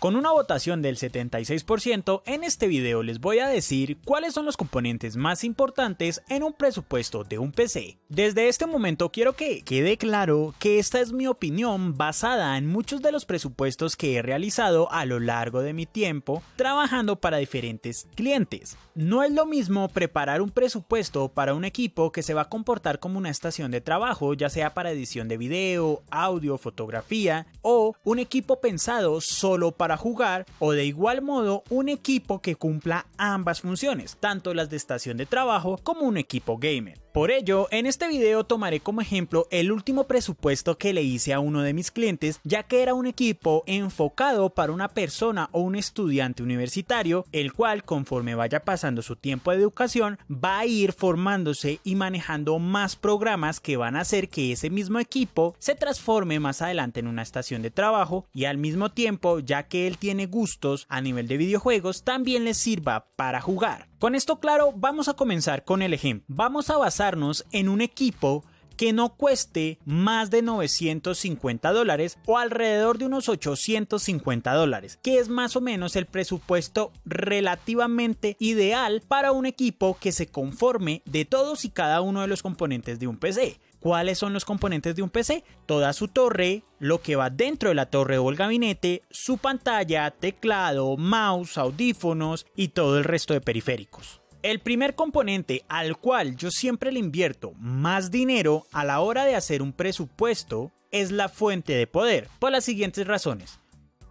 Con una votación del 76%, en este video les voy a decir cuáles son los componentes más importantes en un presupuesto de un PC. Desde este momento quiero que quede claro que esta es mi opinión basada en muchos de los presupuestos que he realizado a lo largo de mi tiempo trabajando para diferentes clientes. No es lo mismo preparar un presupuesto para un equipo que se va a comportar como una estación de trabajo, ya sea para edición de video, audio, fotografía o un equipo pensado solo para jugar o de igual modo un equipo que cumpla ambas funciones, tanto las de estación de trabajo como un equipo gamer. Por ello, en este video tomaré como ejemplo el último presupuesto que le hice a uno de mis clientes, ya que era un equipo enfocado para una persona o un estudiante universitario, el cual conforme vaya pasando su tiempo de educación, va a ir formándose y manejando más programas que van a hacer que ese mismo equipo se transforme más adelante en una estación de trabajo y al mismo tiempo, ya que él tiene gustos a nivel de videojuegos, también le sirva para jugar. Con esto claro, vamos a comenzar con el ejemplo. Vamos a basar en un equipo que no cueste más de 950 dólares o alrededor de unos 850 dólares, que es más o menos el presupuesto relativamente ideal para un equipo que se conforme de todos y cada uno de los componentes de un PC. ¿Cuáles son los componentes de un PC? Toda su torre, lo que va dentro de la torre o el gabinete, su pantalla, teclado, mouse, audífonos y todo el resto de periféricos. El primer componente al cual yo siempre le invierto más dinero a la hora de hacer un presupuesto es la fuente de poder, por las siguientes razones.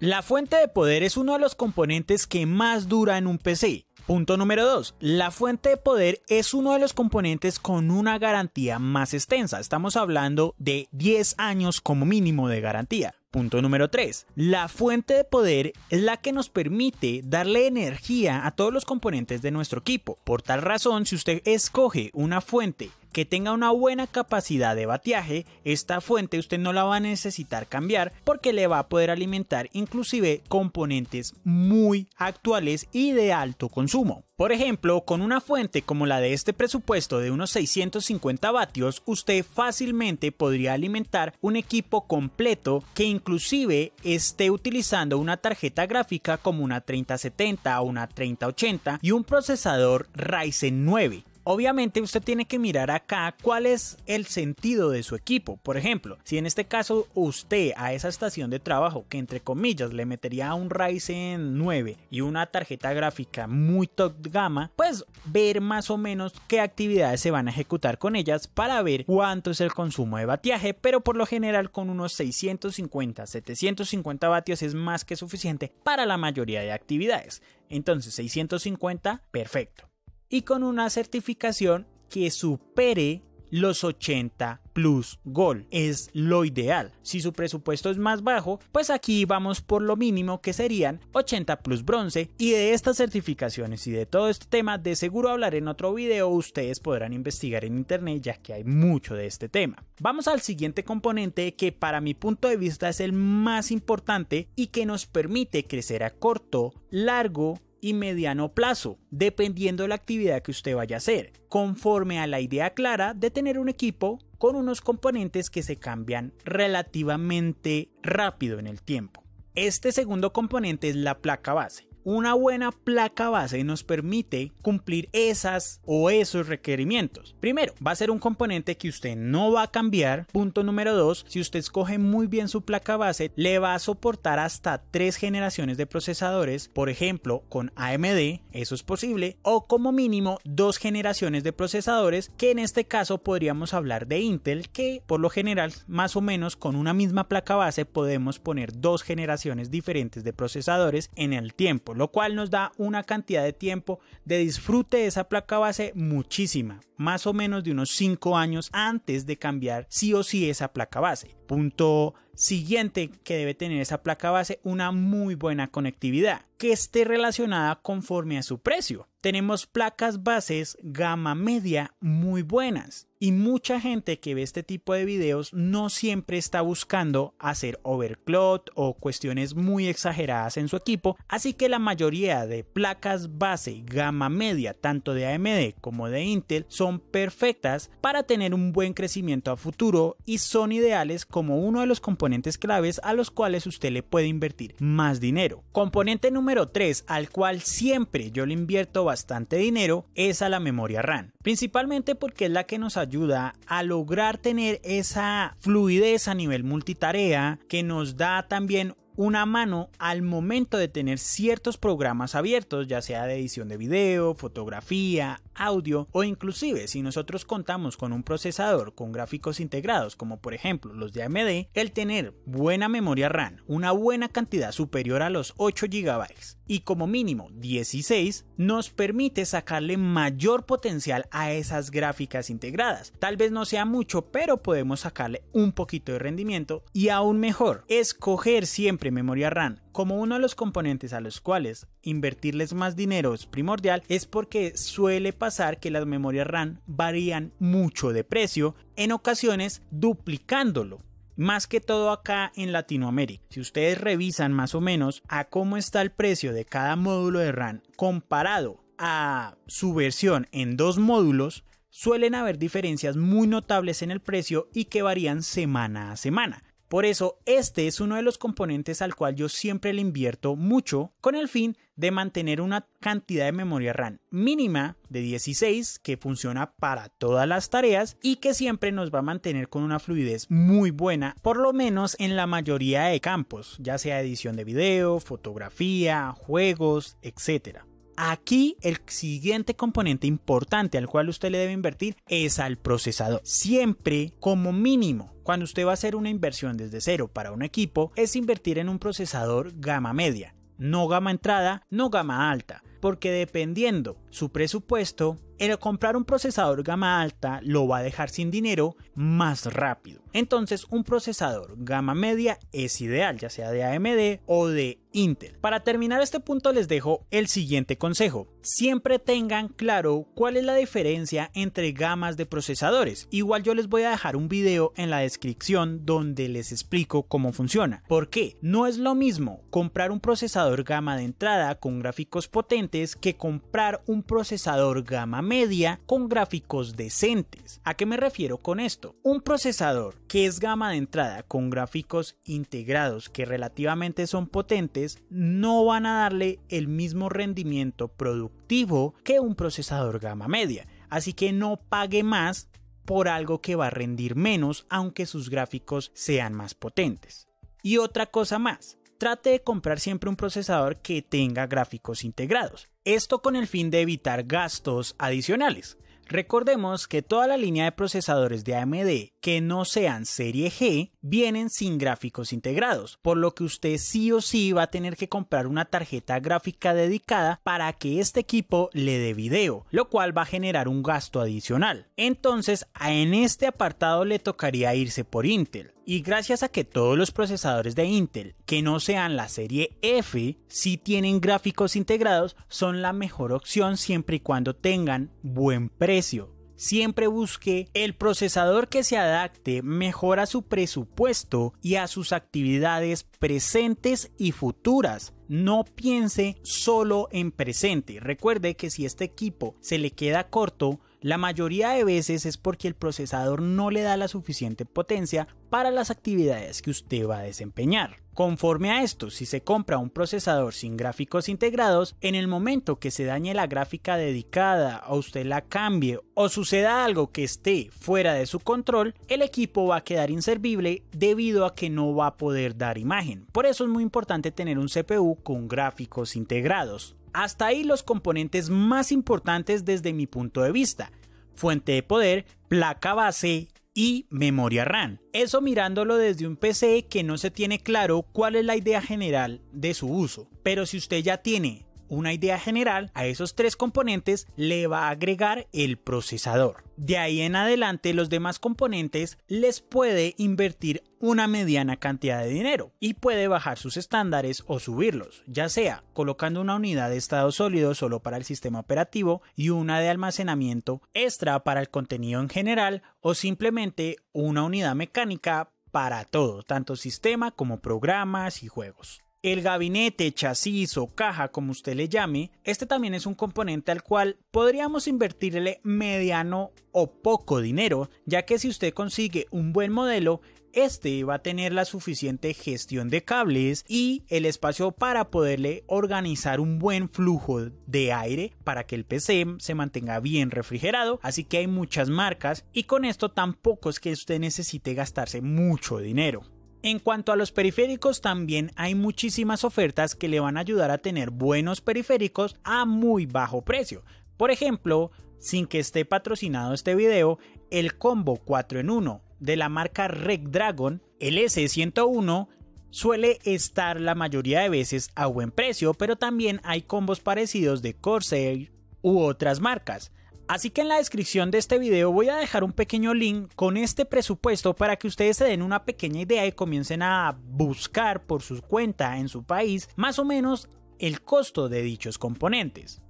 La fuente de poder es uno de los componentes que más dura en un PC. Punto número 2. La fuente de poder es uno de los componentes con una garantía más extensa. Estamos hablando de 10 años como mínimo de garantía. Punto número 3. La fuente de poder es la que nos permite darle energía a todos los componentes de nuestro equipo. Por tal razón, si usted escoge una fuente que tenga una buena capacidad de bateaje, esta fuente usted no la va a necesitar cambiar porque le va a poder alimentar inclusive componentes muy actuales y de alto consumo. Por ejemplo, con una fuente como la de este presupuesto de unos 650 vatios, usted fácilmente podría alimentar un equipo completo que inclusive esté utilizando una tarjeta gráfica como una 3070 o una 3080 y un procesador Ryzen 9. Obviamente usted tiene que mirar acá cuál es el sentido de su equipo. Por ejemplo, si en este caso usted a esa estación de trabajo que entre comillas le metería un Ryzen 9 y una tarjeta gráfica muy top gama, pues ver más o menos qué actividades se van a ejecutar con ellas para ver cuánto es el consumo de batiaje, pero por lo general con unos 650, 750 vatios es más que suficiente para la mayoría de actividades. Entonces 650, perfecto y con una certificación que supere los 80 plus gol es lo ideal. Si su presupuesto es más bajo, pues aquí vamos por lo mínimo que serían 80 plus bronce y de estas certificaciones y de todo este tema de seguro hablaré en otro video, ustedes podrán investigar en internet ya que hay mucho de este tema. Vamos al siguiente componente que para mi punto de vista es el más importante y que nos permite crecer a corto, largo y mediano plazo, dependiendo de la actividad que usted vaya a hacer, conforme a la idea clara de tener un equipo con unos componentes que se cambian relativamente rápido en el tiempo. Este segundo componente es la placa base, una buena placa base nos permite cumplir esas o esos requerimientos. Primero, va a ser un componente que usted no va a cambiar. Punto número dos, si usted escoge muy bien su placa base, le va a soportar hasta tres generaciones de procesadores, por ejemplo, con AMD, eso es posible, o como mínimo dos generaciones de procesadores, que en este caso podríamos hablar de Intel, que por lo general, más o menos con una misma placa base podemos poner dos generaciones diferentes de procesadores en el tiempo lo cual nos da una cantidad de tiempo de disfrute de esa placa base muchísima, más o menos de unos 5 años antes de cambiar sí o sí esa placa base. Punto siguiente que debe tener esa placa base una muy buena conectividad que esté relacionada conforme a su precio. Tenemos placas bases gama media muy buenas y mucha gente que ve este tipo de videos no siempre está buscando hacer overclock o cuestiones muy exageradas en su equipo, así que la mayoría de placas base gama media tanto de AMD como de Intel son perfectas para tener un buen crecimiento a futuro y son ideales como uno de los componentes componentes claves a los cuales usted le puede invertir más dinero. Componente número 3 al cual siempre yo le invierto bastante dinero es a la memoria RAM, principalmente porque es la que nos ayuda a lograr tener esa fluidez a nivel multitarea que nos da también una mano al momento de tener ciertos programas abiertos, ya sea de edición de video, fotografía, audio o inclusive si nosotros contamos con un procesador con gráficos integrados como por ejemplo los de AMD, el tener buena memoria RAM, una buena cantidad superior a los 8 GB y como mínimo 16 nos permite sacarle mayor potencial a esas gráficas integradas. Tal vez no sea mucho, pero podemos sacarle un poquito de rendimiento y aún mejor, escoger siempre memoria RAM como uno de los componentes a los cuales invertirles más dinero es primordial es porque suele pasar que las memorias RAM varían mucho de precio, en ocasiones duplicándolo más que todo acá en Latinoamérica. Si ustedes revisan más o menos a cómo está el precio de cada módulo de RAM comparado a su versión en dos módulos, suelen haber diferencias muy notables en el precio y que varían semana a semana. Por eso, este es uno de los componentes al cual yo siempre le invierto mucho con el fin de mantener una cantidad de memoria RAM mínima de 16 que funciona para todas las tareas y que siempre nos va a mantener con una fluidez muy buena, por lo menos en la mayoría de campos, ya sea edición de video, fotografía, juegos, etcétera. Aquí el siguiente componente importante al cual usted le debe invertir es al procesador. Siempre como mínimo, cuando usted va a hacer una inversión desde cero para un equipo, es invertir en un procesador gama media, no gama entrada, no gama alta, porque dependiendo su presupuesto, el comprar un procesador gama alta lo va a dejar sin dinero más rápido. Entonces un procesador gama media es ideal, ya sea de AMD o de Intel. Para terminar este punto les dejo el siguiente consejo. Siempre tengan claro cuál es la diferencia entre gamas de procesadores. Igual yo les voy a dejar un video en la descripción donde les explico cómo funciona. porque No es lo mismo comprar un procesador gama de entrada con gráficos potentes que comprar un procesador gama media con gráficos decentes. ¿A qué me refiero con esto? Un procesador que es gama de entrada con gráficos integrados que relativamente son potentes no van a darle el mismo rendimiento productivo que un procesador gama media. Así que no pague más por algo que va a rendir menos aunque sus gráficos sean más potentes. Y otra cosa más, trate de comprar siempre un procesador que tenga gráficos integrados. Esto con el fin de evitar gastos adicionales. Recordemos que toda la línea de procesadores de AMD que no sean serie G vienen sin gráficos integrados, por lo que usted sí o sí va a tener que comprar una tarjeta gráfica dedicada para que este equipo le dé video, lo cual va a generar un gasto adicional. Entonces, en este apartado le tocaría irse por Intel. Y gracias a que todos los procesadores de Intel que no sean la serie F, si tienen gráficos integrados, son la mejor opción siempre y cuando tengan buen precio. Siempre busque el procesador que se adapte mejor a su presupuesto y a sus actividades presentes y futuras. No piense solo en presente. Recuerde que si este equipo se le queda corto, la mayoría de veces es porque el procesador no le da la suficiente potencia para las actividades que usted va a desempeñar. Conforme a esto, si se compra un procesador sin gráficos integrados, en el momento que se dañe la gráfica dedicada o usted la cambie o suceda algo que esté fuera de su control, el equipo va a quedar inservible debido a que no va a poder dar imagen. Por eso es muy importante tener un CPU con gráficos integrados. Hasta ahí los componentes más importantes desde mi punto de vista. Fuente de poder, placa base y memoria RAM. Eso mirándolo desde un PC que no se tiene claro cuál es la idea general de su uso. Pero si usted ya tiene una idea general, a esos tres componentes le va a agregar el procesador. De ahí en adelante los demás componentes les puede invertir una mediana cantidad de dinero y puede bajar sus estándares o subirlos, ya sea colocando una unidad de estado sólido solo para el sistema operativo y una de almacenamiento extra para el contenido en general o simplemente una unidad mecánica para todo, tanto sistema como programas y juegos. El gabinete, chasis o caja, como usted le llame, este también es un componente al cual podríamos invertirle mediano o poco dinero, ya que si usted consigue un buen modelo, este va a tener la suficiente gestión de cables y el espacio para poderle organizar un buen flujo de aire para que el PC se mantenga bien refrigerado. Así que hay muchas marcas y con esto tampoco es que usted necesite gastarse mucho dinero. En cuanto a los periféricos, también hay muchísimas ofertas que le van a ayudar a tener buenos periféricos a muy bajo precio. Por ejemplo, sin que esté patrocinado este video, el combo 4 en 1 de la marca Red Dragon, el S101, suele estar la mayoría de veces a buen precio, pero también hay combos parecidos de Corsair u otras marcas. Así que en la descripción de este video voy a dejar un pequeño link con este presupuesto para que ustedes se den una pequeña idea y comiencen a buscar por su cuenta en su país más o menos el costo de dichos componentes.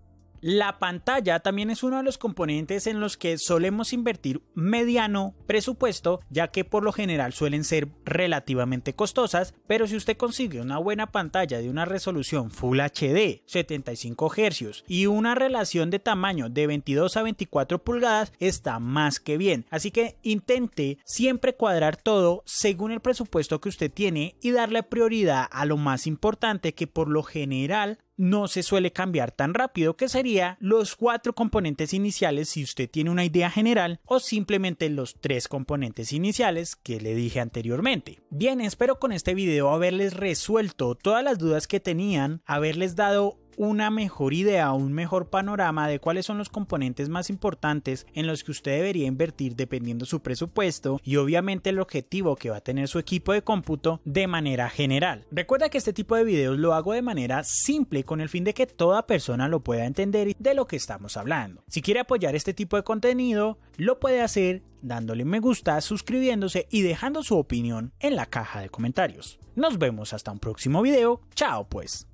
La pantalla también es uno de los componentes en los que solemos invertir mediano presupuesto, ya que por lo general suelen ser relativamente costosas, pero si usted consigue una buena pantalla de una resolución Full HD 75 Hz y una relación de tamaño de 22 a 24 pulgadas, está más que bien. Así que intente siempre cuadrar todo según el presupuesto que usted tiene y darle prioridad a lo más importante que por lo general no se suele cambiar tan rápido, que sería los cuatro componentes iniciales si usted tiene una idea general o simplemente los tres componentes iniciales que le dije anteriormente. Bien, espero con este video haberles resuelto todas las dudas que tenían, haberles dado una mejor idea un mejor panorama de cuáles son los componentes más importantes en los que usted debería invertir dependiendo su presupuesto y obviamente el objetivo que va a tener su equipo de cómputo de manera general. Recuerda que este tipo de videos lo hago de manera simple con el fin de que toda persona lo pueda entender de lo que estamos hablando. Si quiere apoyar este tipo de contenido, lo puede hacer dándole me gusta, suscribiéndose y dejando su opinión en la caja de comentarios. Nos vemos hasta un próximo video. Chao pues.